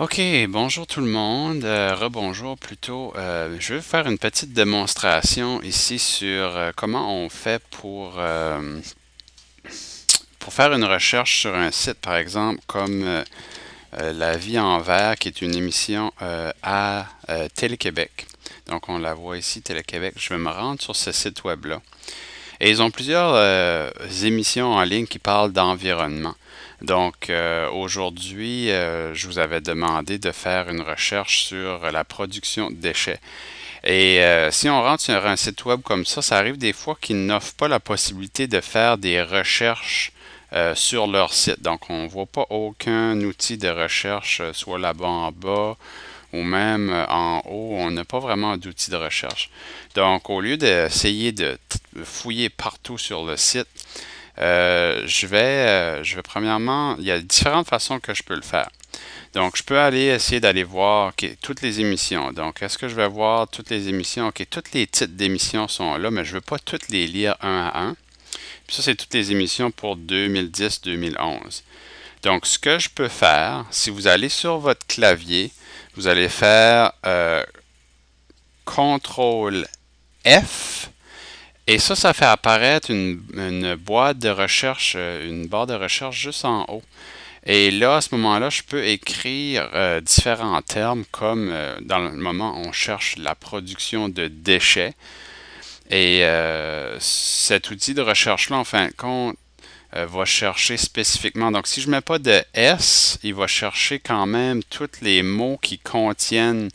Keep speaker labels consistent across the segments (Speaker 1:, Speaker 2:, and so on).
Speaker 1: OK, bonjour tout le monde. Euh, rebonjour plutôt. Euh, je vais faire une petite démonstration ici sur euh, comment on fait pour, pour faire une recherche sur un site, par exemple, comme La vie en vert, qui est une émission à Télé-Québec. Donc, on la voit ici, Télé-Québec. Je vais me rendre sur ce site web-là. Et ils ont plusieurs euh, émissions en ligne qui parlent d'environnement. Donc euh, aujourd'hui, euh, je vous avais demandé de faire une recherche sur la production de déchets. Et si on rentre sur un site web comme ça, ça arrive des fois qu'ils n'offrent pas la possibilité de faire des recherches sur leur site. Donc, on ne voit pas aucun outil de recherche, soit là-bas en bas, ou même euh, en haut, on n'a pas vraiment d'outils de recherche. Donc, au lieu d'essayer de fouiller partout sur le site, euh, je, vais, euh, je vais premièrement, il y a différentes façons que je peux le faire. Donc, je peux aller essayer d'aller voir toutes les émissions. Donc, est-ce que je vais voir toutes les émissions? OK, tous les titres d'émissions sont là, mais je ne veux pas toutes les lire un à un. Puis ça, c'est toutes les émissions pour 2010-2011. Donc, ce que je peux faire, si vous allez sur votre clavier, vous allez faire euh, CTRL F. Et ça, ça fait apparaître une, boîte de recherche, euh, une barre de recherche juste en haut. Et là, à ce moment-là, je peux écrire euh, différents termes comme euh, dans le moment on cherche la production de déchets. Et cet outil de recherche-là, en fin de compte, euh, va chercher spécifiquement. Donc, si je ne mets pas de S, il va chercher quand même tous les mots qui contiennent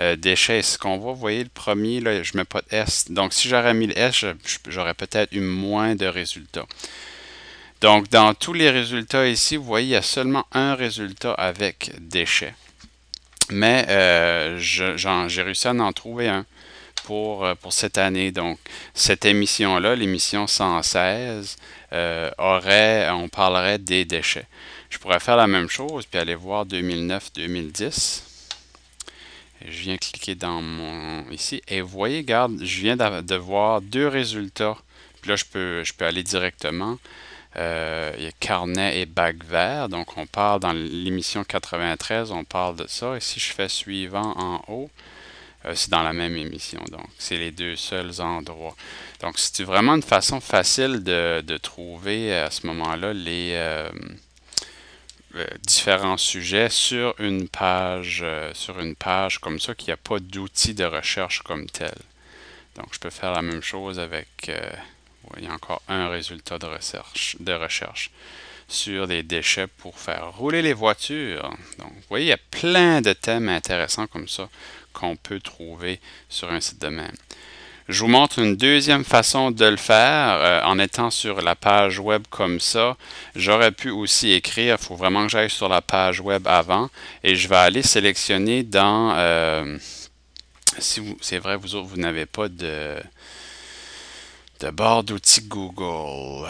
Speaker 1: euh, déchets. Ce qu'on voit, vous voyez, le premier, là, je ne mets pas de S. Donc, si j'aurais mis le S, j'aurais peut-être eu moins de résultats. Donc, dans tous les résultats ici, vous voyez, il y a seulement un résultat avec déchets. Mais euh, j'ai réussi à en trouver un. Euh, pour, cette année. Donc, cette émission-là, l'émission 116, euh, aurait, on parlerait des déchets. Je pourrais faire la même chose, puis aller voir 2009-2010. Je viens cliquer dans mon... ici, et vous voyez, regarde, je viens de voir deux résultats. Puis là, je peux, je peux aller directement. Euh, il y a carnet et bac vert. Donc, on parle dans l'émission 93, on parle de ça. Et si je fais suivant en haut, euh, c'est dans la même émission. Donc, c'est les deux seuls endroits. Donc, c'est vraiment une façon facile de, trouver euh, à ce moment-là les euh, différents sujets sur une page, sur une page comme ça, qu'il n'y a pas d'outil de recherche comme tel. Donc, je peux faire la même chose avec il y a encore un résultat de recherche, sur des déchets pour faire rouler les voitures. Donc, vous voyez, il y a plein de thèmes intéressants comme ça qu'on peut trouver sur un site de même. Je vous montre une deuxième façon de le faire euh, en étant sur la page web comme ça. J'aurais pu aussi écrire, il faut vraiment que j'aille sur la page web avant et je vais aller sélectionner dans... Euh, si c'est vrai, vous vous n'avez pas de de bord d'outils Google.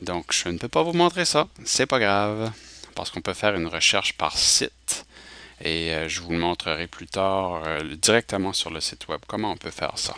Speaker 1: Donc, je ne peux pas vous montrer ça. C'est pas grave, parce qu'on peut faire une recherche par site. Et euh, je vous le montrerai plus tard euh, directement sur le site web comment on peut faire ça.